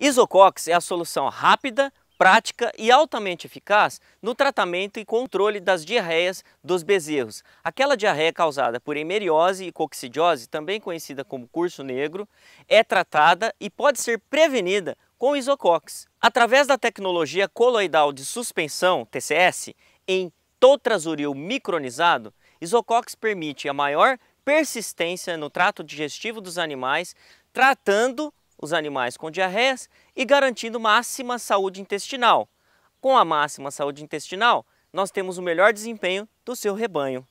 Isocox é a solução rápida, prática e altamente eficaz no tratamento e controle das diarreias dos bezerros. Aquela diarreia causada por hemeriose e coccidiose, também conhecida como curso negro, é tratada e pode ser prevenida com isocox. Através da tecnologia coloidal de suspensão, TCS, em totrazuril micronizado, isocox permite a maior persistência no trato digestivo dos animais, tratando os animais com diarreias e garantindo máxima saúde intestinal. Com a máxima saúde intestinal, nós temos o melhor desempenho do seu rebanho.